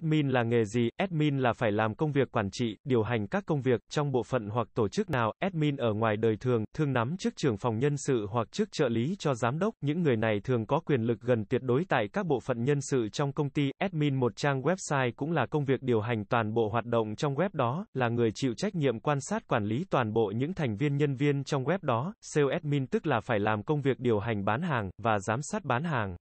Admin là nghề gì? Admin là phải làm công việc quản trị, điều hành các công việc trong bộ phận hoặc tổ chức nào. Admin ở ngoài đời thường, thường nắm chức trưởng phòng nhân sự hoặc chức trợ lý cho giám đốc. Những người này thường có quyền lực gần tuyệt đối tại các bộ phận nhân sự trong công ty. Admin một trang website cũng là công việc điều hành toàn bộ hoạt động trong web đó, là người chịu trách nhiệm quan sát quản lý toàn bộ những thành viên nhân viên trong web đó. Sales admin tức là phải làm công việc điều hành bán hàng và giám sát bán hàng.